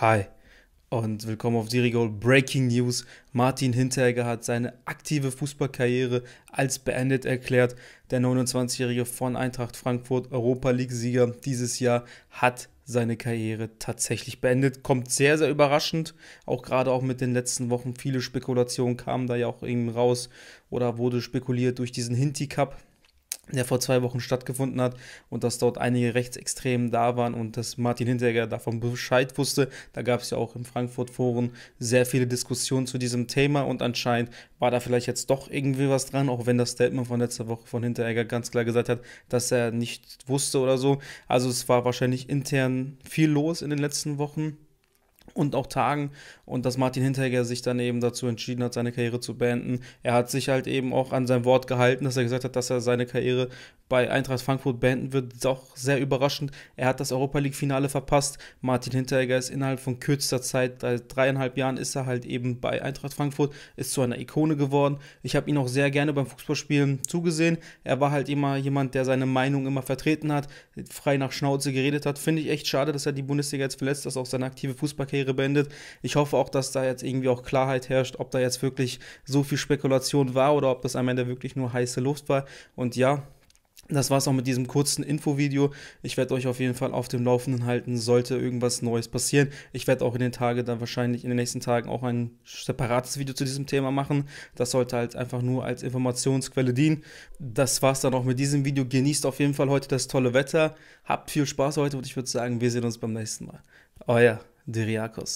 Hi und willkommen auf Dirigol Breaking News. Martin Hinteregger hat seine aktive Fußballkarriere als beendet erklärt. Der 29-Jährige von Eintracht Frankfurt, Europa League-Sieger dieses Jahr, hat seine Karriere tatsächlich beendet. Kommt sehr, sehr überraschend. Auch gerade auch mit den letzten Wochen. Viele Spekulationen kamen da ja auch eben raus oder wurde spekuliert durch diesen Hinti Cup, der vor zwei Wochen stattgefunden hat und dass dort einige Rechtsextremen da waren und dass Martin Hinteregger davon Bescheid wusste. Da gab es ja auch im Frankfurt Forum sehr viele Diskussionen zu diesem Thema und anscheinend war da vielleicht jetzt doch irgendwie was dran, auch wenn das Statement von letzter Woche von Hinteregger ganz klar gesagt hat, dass er nicht wusste oder so. Also es war wahrscheinlich intern viel los in den letzten Wochen und auch Tagen und dass Martin Hinteregger sich dann eben dazu entschieden hat, seine Karriere zu beenden. Er hat sich halt eben auch an sein Wort gehalten, dass er gesagt hat, dass er seine Karriere bei Eintracht Frankfurt beenden wird. Das ist auch sehr überraschend. Er hat das Europa League Finale verpasst. Martin Hinteregger ist innerhalb von kürzester Zeit, seit dreieinhalb Jahren ist er halt eben bei Eintracht Frankfurt, ist zu einer Ikone geworden. Ich habe ihn auch sehr gerne beim Fußballspielen zugesehen. Er war halt immer jemand, der seine Meinung immer vertreten hat, frei nach Schnauze geredet hat. Finde ich echt schade, dass er die Bundesliga jetzt verletzt, dass auch seine aktive Fußballkarriere Gerichtskarriere beendet. Ich hoffe auch, dass da jetzt irgendwie auch Klarheit herrscht, ob da jetzt wirklich so viel Spekulation war oder ob das am Ende wirklich nur heiße Luft war. Und ja, das war es auch mit diesem kurzen Infovideo. Ich werde euch auf jeden Fall auf dem Laufenden halten, sollte irgendwas Neues passieren. Ich werde auch in den Tagen dann wahrscheinlich in den nächsten Tagen auch ein separates Video zu diesem Thema machen. Das sollte halt einfach nur als Informationsquelle dienen. Das war es dann auch mit diesem Video. Genießt auf jeden Fall heute das tolle Wetter. Habt viel Spaß heute und ich würde sagen, wir sehen uns beim nächsten Mal. Euer Dyriakos